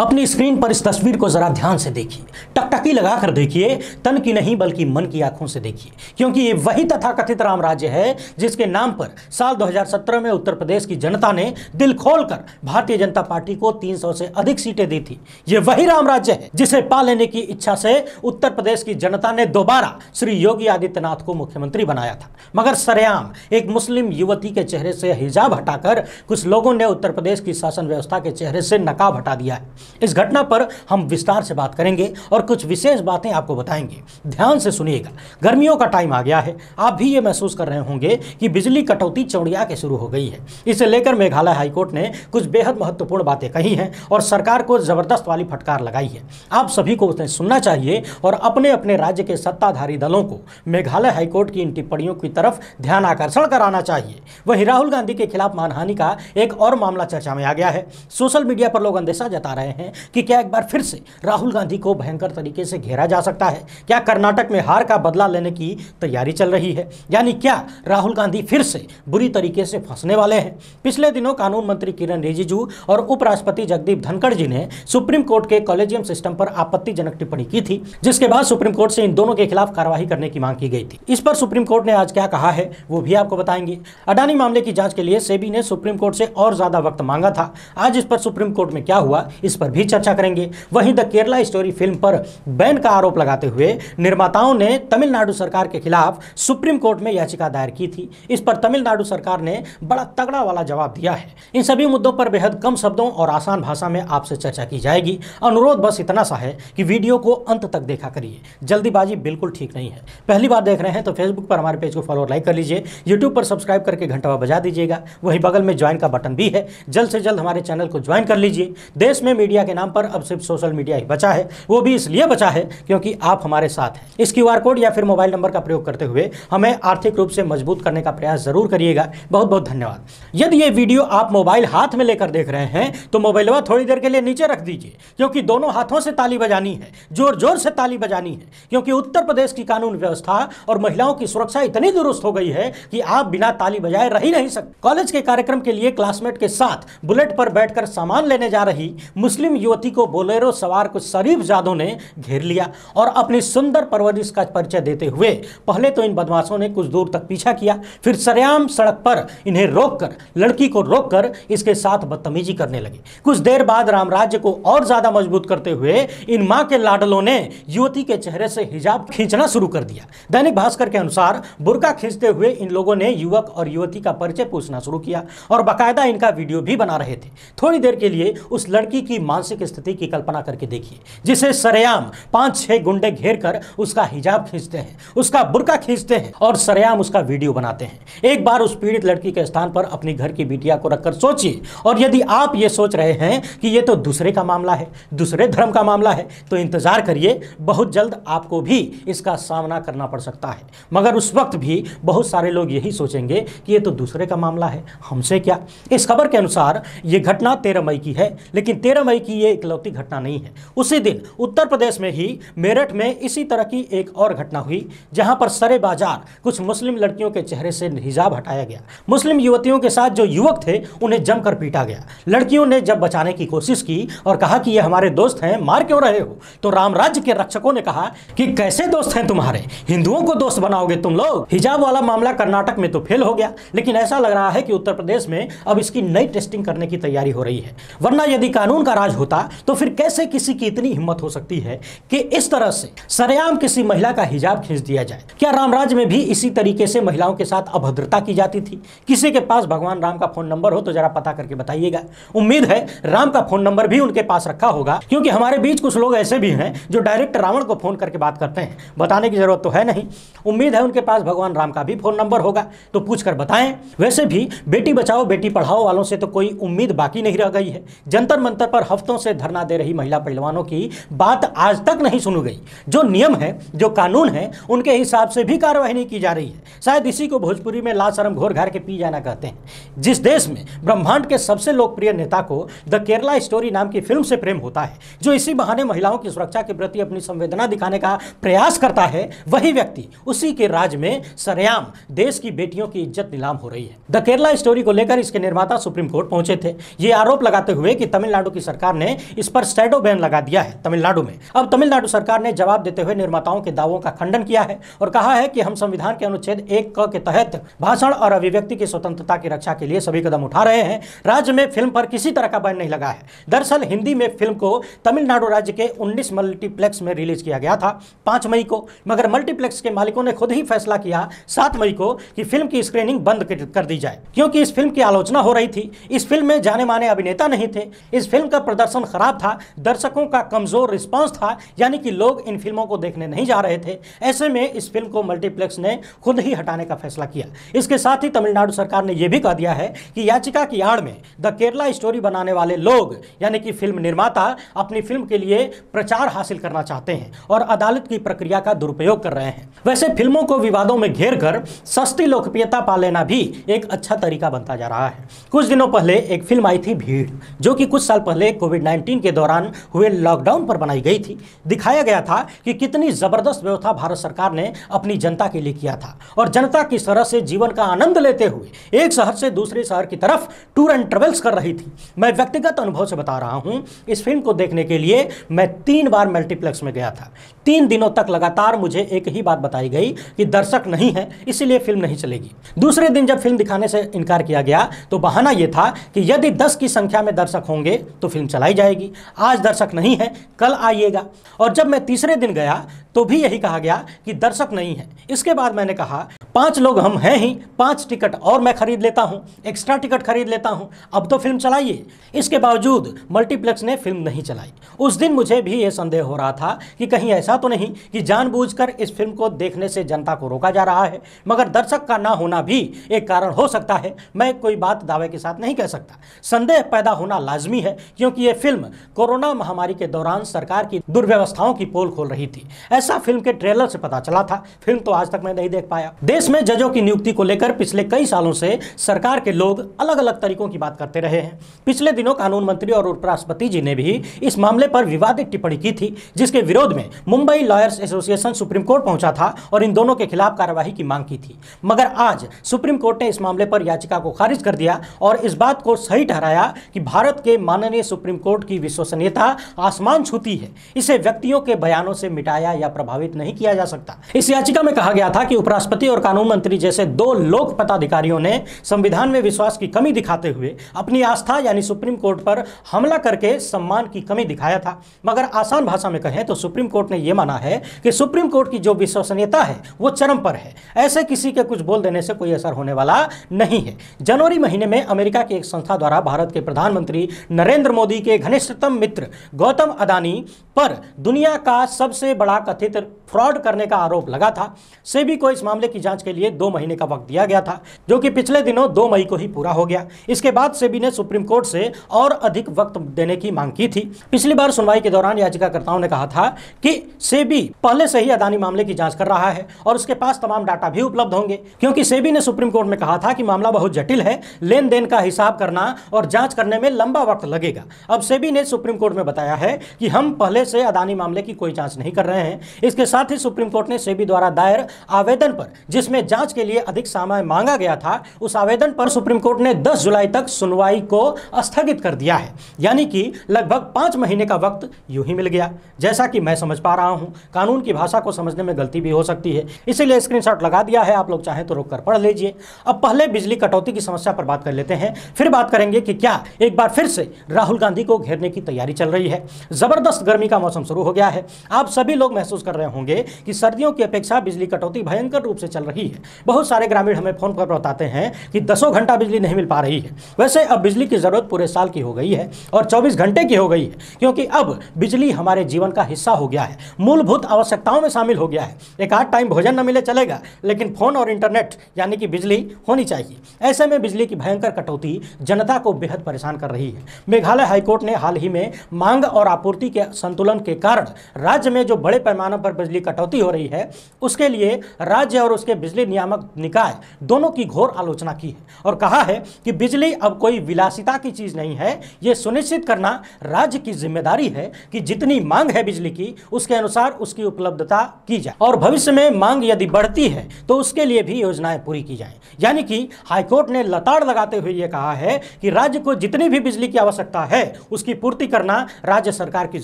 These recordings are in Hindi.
अपनी स्क्रीन पर इस तस्वीर को ज़रा ध्यान से देखिए टकटकी लगा कर देखिए तन की नहीं बल्कि मन की आंखों से देखिए क्योंकि ये वही तथाकथित राम राज्य है जिसके नाम पर साल 2017 में उत्तर प्रदेश की जनता ने दिल खोलकर भारतीय जनता पार्टी को 300 से अधिक सीटें दी थी ये वही राम राज्य है जिसे पा लेने की इच्छा से उत्तर प्रदेश की जनता ने दोबारा श्री योगी आदित्यनाथ को मुख्यमंत्री बनाया था मगर सरेआम एक मुस्लिम युवती के चेहरे से हिजाब हटाकर कुछ लोगों ने उत्तर प्रदेश की शासन व्यवस्था के चेहरे से नकाब हटा दिया है इस घटना पर हम विस्तार से बात करेंगे और कुछ विशेष बातें आपको बताएंगे ध्यान से सुनिएगा गर्मियों का टाइम आ गया है आप भी ये महसूस कर रहे होंगे कि बिजली कटौती चौड़िया के शुरू हो गई है इसे लेकर मेघालय हाईकोर्ट ने कुछ बेहद महत्वपूर्ण बातें कही हैं और सरकार को जबरदस्त वाली फटकार लगाई है आप सभी को उसे सुनना चाहिए और अपने अपने राज्य के सत्ताधारी दलों को मेघालय हाईकोर्ट की इन टिप्पणियों की तरफ ध्यान आकर्षण कराना चाहिए वहीं राहुल गांधी के खिलाफ मानहानि का एक और मामला चर्चा में आ गया है सोशल मीडिया पर लोग अंदेशा जता रहे हैं हैं कि क्या एक बार फिर से राहुल गांधी को भयंकर तरीके से घेरा जा सकता है क्या कर्नाटक में हार का बदला लेने की तैयारी चल रही है यानी क्या राहुल गांधी फिर से बुरी तरीके से फंसने वाले हैं पिछले दिनों कानून मंत्री किरण रिजिजू और उपराष्ट्रपति जगदीप धनखड़ जी ने सुप्रीम कोर्ट के कॉलेजियम सिस्टम पर आपत्तिजनक टिप्पणी की थी जिसके बाद सुप्रीम कोर्ट से इन दोनों के खिलाफ कार्रवाई करने की मांग की गई थी इस पर सुप्रीम कोर्ट ने आज क्या कहा है वो भी आपको बताएंगे अडानी मामले की जांच के लिए सेबी ने सुप्रीम कोर्ट से और ज्यादा वक्त मांगा था आज इस पर सुप्रीम कोर्ट में क्या हुआ इस इस पर भी चर्चा करेंगे वहीं द केरला स्टोरी फिल्म पर बैन का आरोप लगाते हुए निर्माताओं ने तमिलनाडु सरकार के खिलाफ सुप्रीम कोर्ट में याचिका दायर की थी इस पर तमिलनाडु सरकार ने बड़ा तगड़ा वाला जवाब दिया है इन सभी मुद्दों पर बेहद कम शब्दों और आसान भाषा में आपसे चर्चा की जाएगी अनुरोध बस इतना सा है कि वीडियो को अंत तक देखा करिए जल्दीबाजी बिल्कुल ठीक नहीं है पहली बार देख रहे हैं तो फेसबुक पर हमारे पेज को फॉलो और लाइक कर लीजिए यूट्यूब पर सब्सक्राइब करके घंटा बजा दीजिएगा वहीं बगल में ज्वाइन का बटन भी है जल्द से जल्द हमारे चैनल को ज्वाइन कर लीजिए देश में मीडिया के नाम पर अब सिर्फ सोशल मीडिया ही बचा है वो भी इसलिए बचा है क्योंकि आप हमारे साथ हैं इस क्यू कोड या फिर मोबाइल नंबर का प्रयोग करते हुए हमें आर्थिक रूप से मजबूत करने का प्रयास जरूर करिएगा बहुत बहुत धन्यवाद यदि ये वीडियो आप मोबाइल हाथ में लेकर देख रहे हैं तो मोबाइलवा थोड़ी देर के लिए नीचे रख दीजिए क्योंकि दोनों हाथों से ताली बजानी है जोर जोर से ताली बजानी है क्योंकि उत्तर प्रदेश की कानून व्यवस्था और महिलाओं की सुरक्षा इतनी दुरुस्त हो गई है कि आप बिना ताली बजाए रह ही नहीं सकते कॉलेज के कार्यक्रम के लिए क्लासमेट के साथ बुलेट पर बैठकर सामान लेने जा रही मुस्लिम मुस्लिम युवती को बोलेरो सवार को शरीफ जादों ने घेर लिया और अपनी सुंदर परवरिश का परिचय देते हुए पहले तो इन बदमाशों ने कुछ दूर तक पीछा किया फिर सरेआम सड़क पर इन्हें रोककर लड़की को रोककर इसके साथ बदतमीजी करने लगे कुछ देर बाद रामराज्य को और ज़्यादा मजबूत करते हुए इन माँ के लाडलों ने युवती के चेहरे से हिजाब खींचना शुरू कर दिया दैनिक भास्कर के अनुसार बुरका खींचते हुए इन लोगों ने युवक और युवती का परिचय पूछना शुरू किया और बाकायदा इनका वीडियो भी बना रहे थे थोड़ी देर के लिए उस लड़की की मानसिक स्थिति की कल्पना करके देखिए जिसे सरेआम पांच छह गुंडे घेर कर उसका हिजाब खींचते हैं उसका बुरका खींचते हैं और सरेआम उसका वीडियो बनाते हैं एक बार उस पीड़ित लड़की के स्थान पर अपने घर की बिटिया को रखकर सोचिए और यदि आप ये सोच रहे हैं कि ये तो दूसरे का मामला है दूसरे धर्म का मामला है तो इंतजार करिए बहुत जल्द आपको भी इसका सामना करना पड़ सकता है मगर उस वक्त भी बहुत सारे लोग यही सोचेंगे कि ये तो दूसरे का मामला है हमसे क्या इस खबर के अनुसार ये घटना तेरह मई की है लेकिन तेरह मई मुंबई कि यह इकलौती घटना नहीं है उसी दिन उत्तर प्रदेश में ही मेरठ में इसी तरह की एक और घटना हुई जहां पर सरे बाजार कुछ मुस्लिम लड़कियों के चेहरे से हिजाब हटाया गया मुस्लिम युवतियों के साथ जो युवक थे उन्हें जमकर पीटा गया लड़कियों ने जब बचाने की कोशिश की और कहा कि ये हमारे दोस्त हैं मार क्यों रहे हो तो राम राज्य के रक्षकों ने कहा कि कैसे दोस्त हैं तुम्हारे हिंदुओं को दोस्त बनाओगे तुम लोग हिजाब वाला मामला कर्नाटक में तो फेल हो गया लेकिन ऐसा लग रहा है कि उत्तर प्रदेश में अब इसकी नई टेस्टिंग करने की तैयारी हो रही है वरना यदि कानून का समाज होता तो फिर कैसे किसी की इतनी हिम्मत हो सकती है कि इस तरह से सरेआम किसी महिला का हिजाब खींच दिया जाए क्या रामराज में भी इसी तरीके से महिलाओं के साथ अभद्रता की जाती थी किसी के पास भगवान राम का फोन नंबर हो तो जरा पता करके बताइएगा उम्मीद है राम का फोन नंबर भी उनके पास रखा होगा क्योंकि हमारे बीच कुछ लोग ऐसे भी हैं जो डायरेक्ट रावण को फोन करके बात करते हैं बताने की जरूरत तो है नहीं उम्मीद है उनके पास भगवान राम का भी फोन नंबर होगा तो पूछकर बताएं वैसे भी बेटी बचाओ बेटी पढ़ाओ वालों से तो कोई उम्मीद बाकी नहीं रह गई है जंतर मंतर पर हफ्तों से धरना दे रही महिला पहलवानों की बात आज तक नहीं सुनी गई जो नियम है जो कानून है उनके हिसाब से भी कार्यवाही नहीं की जा रही है शायद इसी को भोजपुरी में ला लाशरम घोर घर के पी जाना कहते हैं जिस देश में ब्रह्मांड के सबसे लोकप्रिय नेता को द केरला स्टोरी नाम की फिल्म से प्रेम होता है जो इसी बहाने महिलाओं की सुरक्षा के प्रति अपनी संवेदना दिखाने का प्रयास करता है वही व्यक्ति उसी के राज में सरेआम देश की बेटियों की इज्जत नीलाम हो रही है द केरला स्टोरी को लेकर इसके निर्माता सुप्रीम कोर्ट पहुंचे थे ये आरोप लगाते हुए कि तमिलनाडु की सरकार सरकार ने इस पर सैडो बैन लगा दिया है तमिलनाडु में अब तमिलनाडु सरकार ने जवाब देते हुए निर्माताओं के दावों का खंडन किया है और कहा है कि हम संविधान के अनुच्छेद एक क के तहत भाषण और अभिव्यक्ति की स्वतंत्रता की रक्षा के लिए सभी कदम उठा रहे हैं राज्य में फिल्म पर किसी तरह का बैन नहीं लगा है दरअसल हिंदी में फिल्म को तमिलनाडु राज्य के उन्नीस मल्टीप्लेक्स में रिलीज किया गया था पांच मई को मगर मल्टीप्लेक्स के मालिकों ने खुद ही फैसला किया सात मई को कि फिल्म की स्क्रीनिंग बंद कर दी जाए क्योंकि इस फिल्म की आलोचना हो रही थी इस फिल्म में जाने माने अभिनेता नहीं थे इस फिल्म का प्रदर्शन खराब था दर्शकों का कमज़ोर रिस्पांस था यानी कि लोग इन फिल्मों को देखने नहीं जा रहे थे ऐसे में इस फिल्म को मल्टीप्लेक्स ने खुद ही हटाने का फैसला किया इसके साथ ही तमिलनाडु सरकार ने यह भी कह दिया है कि याचिका की आड़ में द केरला स्टोरी बनाने वाले लोग यानी कि फिल्म निर्माता अपनी फिल्म के लिए प्रचार हासिल करना चाहते हैं और अदालत की प्रक्रिया का दुरुपयोग कर रहे हैं वैसे फिल्मों को विवादों में घेर कर सस्ती लोकप्रियता पा लेना भी एक अच्छा तरीका बनता जा रहा है कुछ दिनों पहले एक फिल्म आई थी भीड़ जो कि कुछ साल पहले कोविड 19 के दौरान हुए लॉकडाउन पर बनाई गई थी दिखाया गया था कि कितनी ज़बरदस्त व्यवस्था भारत सरकार ने अपनी जनता के लिए किया था और जनता किस तरह से जीवन का आनंद लेते हुए एक शहर से दूसरे शहर की तरफ टूर एंड ट्रेवल्स कर रही थी मैं व्यक्तिगत अनुभव से बता रहा हूँ इस फिल्म को देखने के लिए मैं तीन बार मल्टीप्लेक्स में गया था तीन दिनों तक लगातार मुझे एक ही बात बताई गई कि दर्शक नहीं है इसीलिए फिल्म नहीं चलेगी दूसरे दिन जब फिल्म दिखाने से इनकार किया गया तो बहाना यह था कि यदि दस की संख्या में दर्शक होंगे तो फिल्म चलाई जाएगी आज दर्शक नहीं है कल आइएगा और जब मैं तीसरे दिन गया तो भी यही कहा गया कि दर्शक नहीं है इसके बाद मैंने कहा पांच लोग हम हैं ही पांच टिकट और मैं खरीद लेता हूं एक्स्ट्रा टिकट खरीद लेता हूं अब तो फिल्म चलाइए इसके बावजूद मल्टीप्लेक्स ने फिल्म नहीं चलाई उस दिन मुझे भी यह संदेह हो रहा था कि कहीं ऐसा तो नहीं कि जानबूझकर इस फिल्म को देखने से जनता को रोका जा रहा है मगर दर्शक का ना होना भी एक कारण हो सकता है मैं कोई बात दावे के साथ नहीं कह सकता संदेह पैदा होना लाजमी है क्योंकि यह फिल्म कोरोना महामारी के दौरान सरकार की दुर्व्यवस्थाओं की पोल खोल रही थी ऐसा ऐसा फिल्म के ट्रेलर से पता चला था फिल्म तो आज तक मैं नहीं देख पाया देश में जजों की नियुक्ति को लेकर पिछले कई सालों से सरकार के लोग अलग अलग तरीकों की बात करते रहे हैं पिछले दिनों कानून मंत्री और उपराष्ट्रपति जी ने भी इस मामले पर विवादित टिप्पणी की थी जिसके विरोध में Mumbai lawyers association supreme court पहुंचा था और इन दोनों के खिलाफ कार्यवाही की मांग की थी मगर आज सुप्रीम कोर्ट ने इस मामले पर याचिका को खारिज कर दिया और इस बात को सही ठहराया कि भारत के माननीय सुप्रीम कोर्ट की विश्वसनीयता आसमान छूती है इसे व्यक्तियों के बयानों से मिटाया या प्रभावित नहीं किया जा सकता इस याचिका में कहा गया था कि उपराष्ट्रपति और कानून मंत्री जैसे दो लोक पदाधिकारियों ने संविधान में विश्वास की कमी दिखाते हुए अपनी आस्था यानी सुप्रीम कोर्ट पर हमला करके सम्मान की कमी दिखाया था मगर आसान भाषा में कहें तो सुप्रीम कोर्ट ने यह माना है कि सुप्रीम कोर्ट की जो विश्वसनीयता है वो चरम पर है ऐसे किसी के कुछ बोल देने से कोई असर होने वाला नहीं है जनवरी महीने में अमेरिका की एक संस्था द्वारा भारत के प्रधानमंत्री नरेंद्र मोदी के घनिष्ठतम मित्र गौतम अदानी पर दुनिया का सबसे बड़ा कथित कथित फ्रॉड करने का आरोप लगा था सेबी को इस मामले की जांच के लिए दो महीने का वक्त दिया गया था जो कि पिछले दिनों दो मई को ही पूरा हो गया इसके बाद सेबी ने सुप्रीम कोर्ट से और अधिक वक्त देने की मांग की थी पिछली बार सुनवाई के दौरान याचिकाकर्ताओं ने कहा था कि सेबी पहले से ही अदानी मामले की जांच कर रहा है और उसके पास तमाम डाटा भी उपलब्ध होंगे क्योंकि सेबी ने सुप्रीम कोर्ट में कहा था कि मामला बहुत जटिल है लेन देन का हिसाब करना और जांच करने में लंबा वक्त लगेगा अब सेबी ने सुप्रीम कोर्ट में बताया है कि हम पहले से अदानी मामले की कोई जांच नहीं कर रहे हैं इसके साथ ही सुप्रीम कोर्ट ने सेबी द्वारा दायर आवेदन पर जिसमें जांच के लिए अधिक समय मांगा गया था उस आवेदन पर सुप्रीम कोर्ट ने 10 जुलाई तक सुनवाई को स्थगित कर दिया है यानी कि लगभग पांच महीने का वक्त यू ही मिल गया जैसा कि मैं समझ पा रहा हूं कानून की भाषा को समझने में गलती भी हो सकती है इसीलिए स्क्रीनशॉट लगा दिया है आप लोग चाहें तो रोक कर पढ़ लीजिए अब पहले बिजली कटौती की समस्या पर बात कर लेते हैं फिर बात करेंगे कि क्या एक बार फिर से राहुल गांधी को घेरने की तैयारी चल रही है जबरदस्त गर्मी का मौसम शुरू हो गया है आप सभी लोग महसूस महसूस कर रहे होंगे कि सर्दियों की अपेक्षा बिजली कटौती भयंकर रूप से चल रही है बहुत सारे ग्रामीण हमें फोन पर बताते हैं कि दसों घंटा बिजली नहीं मिल पा रही है वैसे अब बिजली की ज़रूरत पूरे साल की हो गई है और चौबीस घंटे की हो गई है क्योंकि अब बिजली हमारे जीवन का हिस्सा हो गया है मूलभूत आवश्यकताओं में शामिल हो गया है एक आध टाइम भोजन न मिले चलेगा लेकिन फ़ोन और इंटरनेट यानी कि बिजली होनी चाहिए ऐसे में बिजली की भयंकर कटौती जनता को बेहद परेशान कर रही है मेघालय हाईकोर्ट ने हाल ही में मांग और आपूर्ति के संतुलन के कारण राज्य में जो बड़े पैमाने पैमाने पर बिजली कटौती हो रही है उसके लिए राज्य और उसके बिजली नियामक निकाय दोनों की घोर आलोचना की है और कहा है कि बिजली अब कोई विलासिता की चीज़ नहीं है ये सुनिश्चित करना राज्य की जिम्मेदारी है कि जितनी मांग है बिजली की उसके अनुसार उसकी उपलब्धता की जाए और भविष्य में मांग यदि बढ़ती है तो उसके लिए भी योजनाएं पूरी की जाए यानी कि हाईकोर्ट ने लताड़ लगाते हुए यह कहा है कि राज्य को जितनी भी बिजली की आवश्यकता है उसकी पूर्ति करना राज्य सरकार की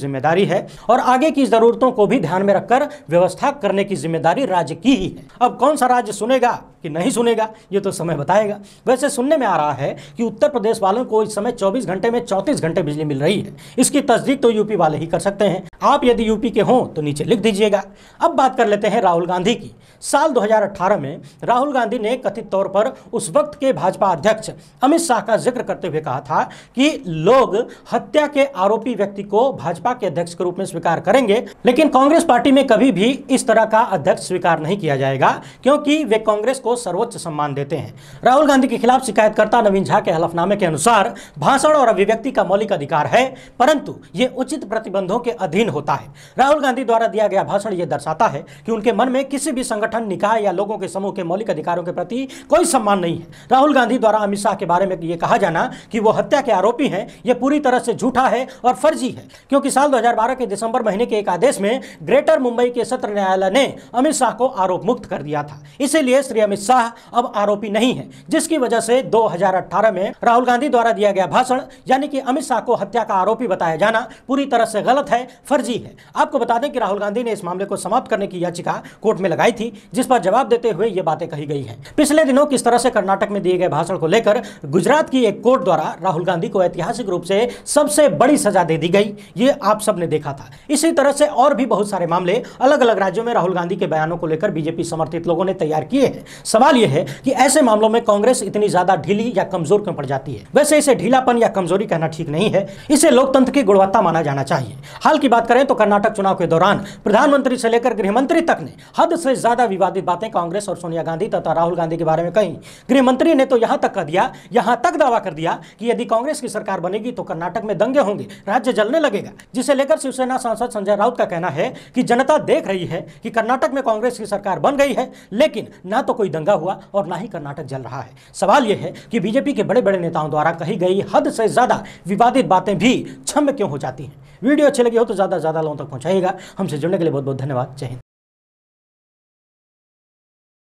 जिम्मेदारी है और आगे की जरूरतों को भी ध्यान में में रखकर व्यवस्था करने की जिम्मेदारी राज्य की ही है अब कौन सा राज्य सुनेगा कि नहीं सुनेगा ये तो समय बताएगा वैसे सुनने में आ रहा है कि उत्तर प्रदेश वालों को इस समय 24 घंटे में 34 घंटे बिजली मिल रही है इसकी तस्दीक तो यूपी वाले ही कर सकते हैं आप यदि यूपी के हों तो नीचे लिख दीजिएगा अब बात कर लेते हैं राहुल गांधी की साल 2018 में राहुल गांधी ने कथित तौर पर उस वक्त के भाजपा अध्यक्ष अमित शाह का जिक्र करते हुए कहा था कि लोग हत्या के आरोपी व्यक्ति को भाजपा के अध्यक्ष के रूप में स्वीकार करेंगे लेकिन कांग्रेस पार्टी में कभी भी इस तरह का अध्यक्ष स्वीकार नहीं किया जाएगा क्योंकि वे कांग्रेस को सर्वोच्च सम्मान देते हैं राहुल गांधी के खिलाफ शिकायतकर्ता नवीन झा के हलफनामे के अनुसार भाषण और अभिव्यक्ति का मौलिक अधिकार है परंतु ये उचित प्रतिबंधों के अधीन होता है राहुल गांधी द्वारा दिया गया भाषण यह दर्शाता है कि उनके मन में किसी भी संगठन निकाय या लोगों के समूह के मौलिक अधिकारों के प्रति कोई सम्मान नहीं है राहुल गांधी द्वारा अमित शाह के बारे में यह कहा जाना कि वो हत्या के आरोपी हैं यह पूरी तरह से झूठा है और फर्जी है क्योंकि साल 2012 के दिसंबर महीने के एक आदेश में ग्रेटर मुंबई के सत्र न्यायालय ने अमित शाह को आरोप मुक्त कर दिया था इसीलिए श्री अमित शाह अब आरोपी नहीं है जिसकी वजह से 2018 में राहुल गांधी द्वारा दिया गया भाषण यानी कि अमित शाह को हत्या का आरोपी बताया जाना पूरी तरह से गलत है फर्जी है आपको बता दें कि राहुल गांधी ने इस मामले को समाप्त करने की याचिका कोर्ट में लगाई थी जिस पर जवाब देते हुए ये बातें कही गई है पिछले दिनों किस तरह से कर्नाटक में दिए गए भाषण को लेकर गुजरात की एक कोर्ट द्वारा राहुल गांधी को ऐतिहासिक रूप से सबसे बड़ी सजा दे दी गई ये आप सबने देखा था इसी तरह से और भी बहुत सारे मामले अलग अलग राज्यों में राहुल गांधी के बयानों को लेकर बीजेपी समर्थित लोगों ने तैयार किए हैं सवाल यह है कि ऐसे मामलों में कांग्रेस इतनी ज्यादा ढीली या कमजोर क्यों पड़ जाती है वैसे इसे ढीलापन या कमजोरी कहना ठीक नहीं है इसे लोकतंत्र की गुणवत्ता माना जाना चाहिए हाल की बात करें तो कर्नाटक चुनाव के दौरान प्रधानमंत्री से लेकर गृहमंत्री तक ने हद से ज्यादा विवादित बातें कांग्रेस और सोनिया गांधी तथा राहुल गांधी के बारे में कही गृहमंत्री ने तो यहां तक कह दिया यहां तक दावा कर दिया कि यदि कांग्रेस की सरकार बनेगी तो कर्नाटक में दंगे होंगे राज्य जलने लगेगा जिसे लेकर शिवसेना सांसद संजय राउत का कहना है कि जनता देख रही है कि कर्नाटक में कांग्रेस की सरकार बन गई है लेकिन ना तो कोई दंगा हुआ और ना ही कर्नाटक जल रहा है सवाल यह है कि बीजेपी के बड़े बड़े नेताओं द्वारा कही गई हद से ज़्यादा विवादित बातें भी क्षम्य क्यों हो जाती हैं वीडियो अच्छी लगी हो तो ज़्यादा ज़्यादा लोगों तक पहुंचाएगा हमसे जुड़ने के लिए बहुत बहुत धन्यवाद जय हिंद